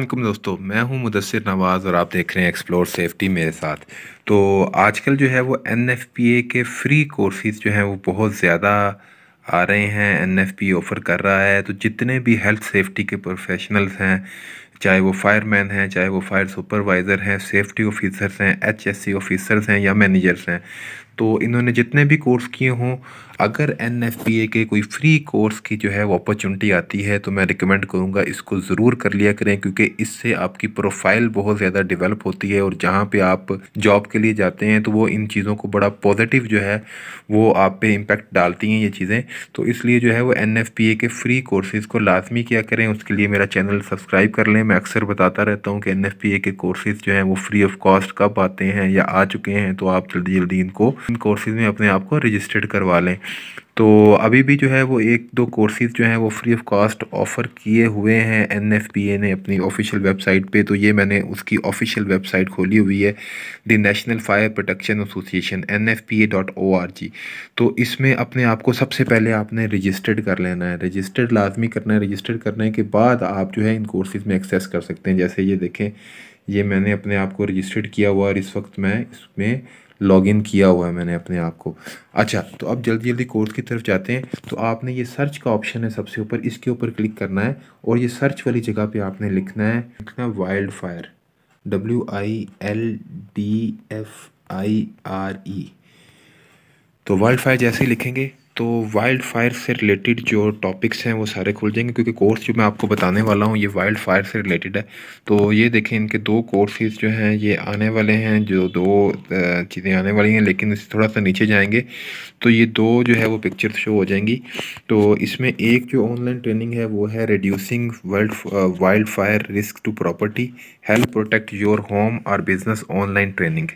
welcome दोस्तों मैं हूं मुदसर नवाज़ और आप देख रहे हैं एक्सप्लोर सेफ्टी मेरे साथ तो आजकल जो है वो एन के फ्री कोर्सेज जो हैं वो बहुत ज़्यादा आ रहे हैं एन ऑफ़र कर रहा है तो जितने भी हेल्थ सेफ्टी के प्रोफेशनल्स हैं चाहे वो फायरमैन हैं चाहे वो फायर सुपरवाइज़र हैं सेफ्टी ऑफिसर्स हैं एच एस सी ऑफिसर्स हैं या मैनेजर्स हैं तो इन्होंने जितने भी कोर्स किए हों अगर एन के कोई फ्री कोर्स की जो है वो अपॉर्चुनिटी आती है तो मैं रिकमेंड करूँगा इसको ज़रूर कर लिया करें क्योंकि इससे आपकी प्रोफाइल बहुत ज़्यादा डेवलप होती है और जहाँ पे आप जॉब के लिए जाते हैं तो वो इन चीज़ों को बड़ा पॉजिटिव जो है वो आप पे इम्पेक्ट डालती हैं ये चीज़ें तो इसलिए जो है वो एन के फ्री कोर्सेज़ को लाजमी किया करें उसके लिए मेरा चैनल सब्सक्राइब कर लें मैं अक्सर बताता रहता हूँ कि एन के कोर्सेज़ जो हैं वो फ्री ऑफ कॉस्ट कब आते हैं या आ चुके हैं तो आप जल्दी जल्दी इनको इन कोर्सेज़ में अपने आप को रजिस्टर्ड करवा लें तो अभी भी जो है वो एक दो कोर्सेज जो हैं वो फ्री ऑफ कॉस्ट ऑफ़र किए हुए हैं एन ने अपनी ऑफिशियल वेबसाइट पे तो ये मैंने उसकी ऑफिशियल वेबसाइट खोली हुई है the National Fire Protection Association N तो इसमें अपने आप को सबसे पहले आपने रजिस्टर्ड कर लेना है रजिस्टर्ड लाजमी करना है रजिस्टर्ड करने के बाद आप जो है इन कोर्सेज़ में एक्सेस कर सकते हैं जैसे ये देखें ये मैंने अपने आप को रजिस्टर्ड किया हुआ और इस वक्त मैं इसमें लॉगिन किया हुआ है मैंने अपने आप को अच्छा तो अब जल्दी जल्दी कोर्स की तरफ जाते हैं तो आपने ये सर्च का ऑप्शन है सबसे ऊपर इसके ऊपर क्लिक करना है और ये सर्च वाली जगह पे आपने लिखना है लिखना wildfire W I L D F I R E तो वाइल्ड फायर जैसे ही लिखेंगे तो वाइल्ड फायर से रिलेटेड जो टॉपिक्स हैं वो सारे खुल जाएंगे क्योंकि कोर्स जो मैं आपको बताने वाला हूँ ये वाइल्ड फायर से रिलेटेड है तो ये देखें इनके दो कोर्सेज जो हैं ये आने वाले हैं जो दो चीज़ें आने वाली हैं लेकिन इससे थोड़ा सा नीचे जाएंगे तो ये दो जो है वो पिक्चर शो हो जाएंगी तो इसमें एक जो ऑनलाइन ट्रेनिंग है वो है reducing world wildfire risk to property help protect your home और बिजनेस ऑनलाइन ट्रेनिंग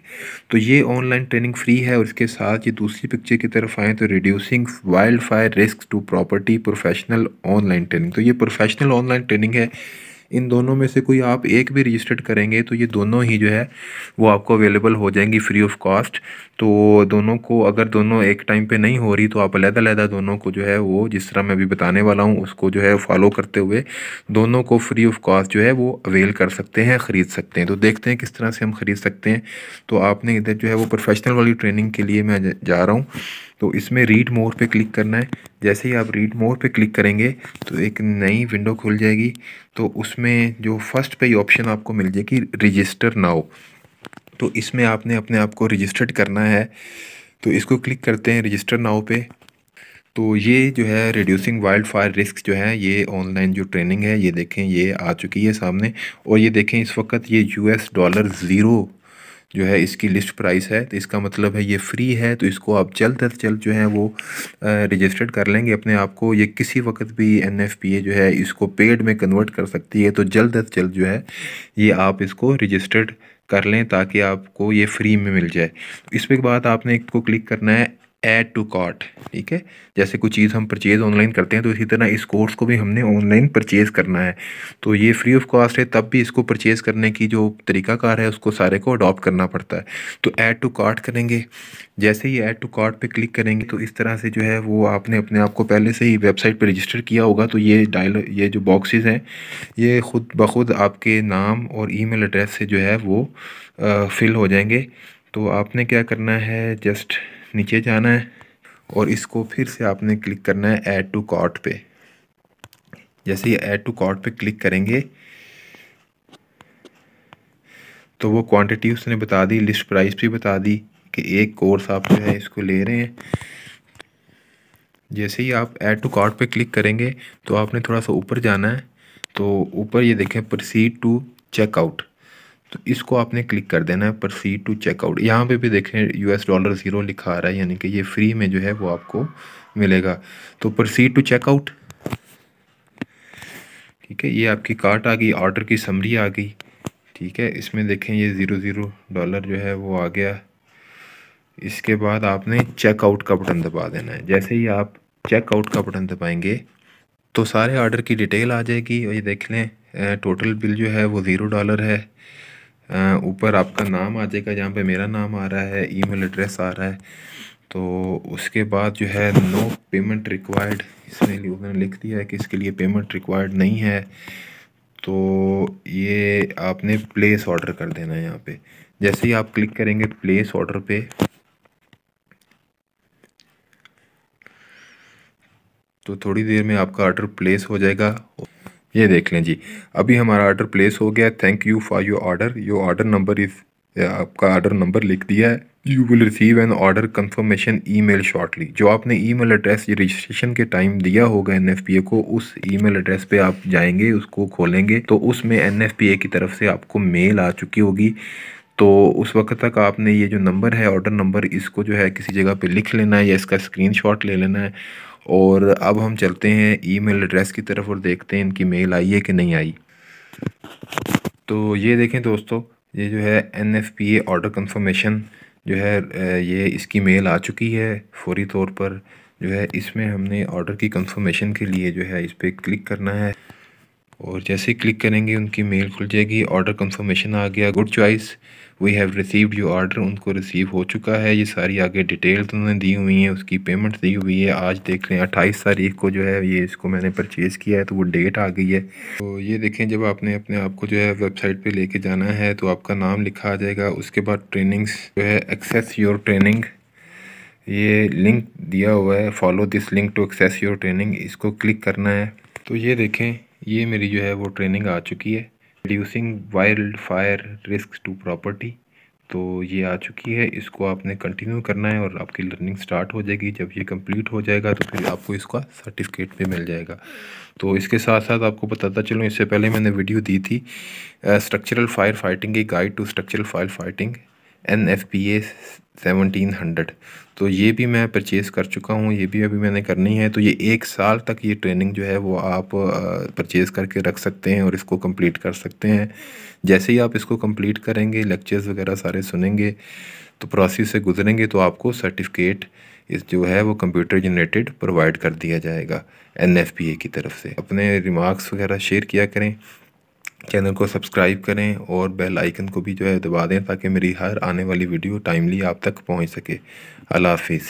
तो ये ऑनलाइन ट्रेनिंग फ्री है और इसके साथ ये दूसरी पिक्चर की तरफ आएँ तो reducing wildfire risk to property professional online training तो ये प्रोफेशनल ऑनलाइन ट्रेनिंग है इन दोनों में से कोई आप एक भी रजिस्टर्ड करेंगे तो ये दोनों ही जो है वो आपको अवेलेबल हो जाएंगी फ्री ऑफ कॉस्ट तो दोनों को अगर दोनों एक टाइम पे नहीं हो रही तो आप अलहदा अलहदा दोनों को जो है वो जिस तरह मैं अभी बताने वाला हूँ उसको जो है फॉलो करते हुए दोनों को फ्री ऑफ कॉस्ट जो है वो अवेल कर सकते हैं ख़रीद सकते हैं तो देखते हैं किस तरह से हम ख़रीद सकते हैं तो आपने इधर जो है वो प्रोफेशनल वाली ट्रेनिंग के लिए मैं जा रहा हूँ तो इसमें रीड मोर पे क्लिक करना है जैसे ही आप रीड मोर पे क्लिक करेंगे तो एक नई विंडो खुल जाएगी तो उसमें जो फर्स्ट पे ऑप्शन आपको मिल जाएगी रजिस्टर नाउ तो इसमें आपने अपने आप को रजिस्टर्ड करना है तो इसको क्लिक करते हैं रजिस्टर नाउ पे तो ये जो है रिड्यूसिंग वाइल्ड फायर रिस्क जो है ये ऑनलाइन जो ट्रेनिंग है ये देखें ये आ चुकी है सामने और ये देखें इस वक्त ये यूएस डॉलर ज़ीरो जो है इसकी लिस्ट प्राइस है तो इसका मतलब है ये फ्री है तो इसको आप जल्द अज जल्द जो है वो रजिस्टर्ड कर लेंगे अपने आप को ये किसी वक्त भी एन जो है इसको पेड में कन्वर्ट कर सकती है तो जल्द अज जल्द जो है ये आप इसको रजिस्टर्ड कर लें ताकि आपको ये फ्री में मिल जाए पर बाद आपने इसको क्लिक करना है ऐड टू कार्ट ठीक है जैसे कोई चीज़ हम परचेज़ ऑनलाइन करते हैं तो इसी तरह इस कोर्स को भी हमने ऑनलाइन परचेज़ करना है तो ये फ्री ऑफ कॉस्ट है तब भी इसको परचेज़ करने की जो तरीकाकार है उसको सारे को अडॉप्ट करना पड़ता है तो ऐड टू कार्ट करेंगे जैसे ही ऐड टू कार्ट पे क्लिक करेंगे तो इस तरह से जो है वो आपने अपने आप को पहले से ही वेबसाइट पर रजिस्टर किया होगा तो ये डायल ये जो बॉक्सेज हैं ये खुद ब खुद आपके नाम और ई एड्रेस से जो है वो आ, फिल हो जाएंगे तो आपने क्या करना है जस्ट नीचे जाना है और इसको फिर से आपने क्लिक करना है ऐड टू कार्ट पे जैसे ही ऐड टू कार्ट पे क्लिक करेंगे तो वो क्वांटिटी उसने बता दी लिस्ट प्राइस भी बता दी कि एक कोर्स आप जो है इसको ले रहे हैं जैसे ही आप ऐड टू कार्ट पे क्लिक करेंगे तो आपने थोड़ा सा ऊपर जाना है तो ऊपर ये देखें प्रोसीड टू चेकआउट तो इसको आपने क्लिक कर देना है प्रसीड टू चेकआउट यहाँ पे भी देखें यूएस डॉलर ज़ीरो लिखा आ रहा है यानी कि ये फ्री में जो है वो आपको मिलेगा तो प्रसीड टू चेकआउट ठीक है ये आपकी कार्ट आ गई ऑर्डर की समरी आ गई ठीक है इसमें देखें ये ज़ीरो ज़ीरो डॉलर जो है वो आ गया इसके बाद आपने चेकआउट का बटन दबा देना है जैसे ही आप चेकआउट का बटन दबाएंगे तो सारे ऑर्डर की डिटेल आ जाएगी और ये देख लें टोटल बिल जो है वो ज़ीरो डॉलर है ऊपर आपका नाम आ जाएगा जहाँ पे मेरा नाम आ रहा है ईमेल एड्रेस आ रहा है तो उसके बाद जो है नो पेमेंट रिक्वायर्ड इसमें उन्होंने लिख दिया है कि इसके लिए पेमेंट रिक्वायर्ड नहीं है तो ये आपने प्लेस ऑर्डर कर देना है यहाँ पे जैसे ही आप क्लिक करेंगे प्लेस ऑर्डर पे तो थोड़ी देर में आपका ऑर्डर प्लेस हो जाएगा ये देख लें जी अभी हमारा ऑर्डर प्लेस हो गया thank you for your order your order number is आपका ऑर्डर नंबर लिख दिया है you will receive an order confirmation email shortly जो आपने ई मेल एड्रेस रजिस्ट्रेशन के टाइम दिया होगा एन एफ पी ए को उस ई मेल एड्रेस पे आप जाएंगे उसको खोलेंगे तो उसमें एन एफ पी ए की तरफ से आपको मेल आ चुकी होगी तो उस वक्त तक आपने ये जो नंबर है ऑर्डर नंबर इसको जो है किसी जगह पे लिख लेना है या इसका शॉट ले लेना है और अब हम चलते हैं ईमेल एड्रेस की तरफ और देखते हैं इनकी मेल आई है कि नहीं आई तो ये देखें दोस्तों ये जो है N F P A order confirmation जो है ये इसकी मेल आ चुकी है फौरी तौर पर जो है इसमें हमने ऑर्डर की कन्फर्मेशन के लिए जो है इस पर क्लिक करना है और जैसे क्लिक करेंगे उनकी मेल खुल जाएगी ऑर्डर कन्फर्मेशन आ गया good choice we have received you order उनको रिसीव हो चुका है ये सारी आगे डिटेल्स उन्होंने दी हुई हैं उसकी पेमेंट दी हुई है आज देख लें अट्ठाईस तारीख को जो है ये इसको मैंने परचेज़ किया है तो वो डेट आ गई है तो ये देखें जब आपने अपने आप को जो है वेबसाइट पर लेके जाना है तो आपका नाम लिखा आ जाएगा उसके बाद ट्रेनिंग्स जो है एक्सेस योर ट्रेनिंग ये लिंक दिया हुआ है follow this link to access your training इसको क्लिक करना है तो ये देखें ये मेरी जो है वो ट्रेनिंग आ चुकी है reducing wildfire risk to property तो ये आ चुकी है इसको आपने कंटिन्यू करना है और आपकी लर्निंग स्टार्ट हो जाएगी जब ये कंप्लीट हो जाएगा तो फिर आपको इसका सर्टिफिकेट भी मिल जाएगा तो इसके साथ साथ आपको बताता चलूँ इससे पहले मैंने वीडियो दी थी स्ट्रक्चरल फायर फाइटिंग की guide to structural firefighting N F P A seventeen hundred तो ये भी मैं परचेज़ कर चुका हूँ ये भी अभी मैंने करनी है तो ये एक साल तक ये ट्रेनिंग जो है वो आप परचेज़ करके रख सकते हैं और इसको कंप्लीट कर सकते हैं जैसे ही आप इसको कंप्लीट करेंगे लेक्चर्स वगैरह सारे सुनेंगे तो प्रोसेस से गुजरेंगे तो आपको सर्टिफिकेट इस जो है वो कंप्यूटर जनरेटेड प्रोवाइड कर दिया जाएगा एन की तरफ से अपने रिमार्क्स वगैरह शेयर किया करें चैनल को सब्सक्राइब करें और बेल आइकन को भी जो है दबा दें ताकि मेरी हर आने वाली वीडियो टाइमली आप तक पहुंच सके अल्लाह हाफिज़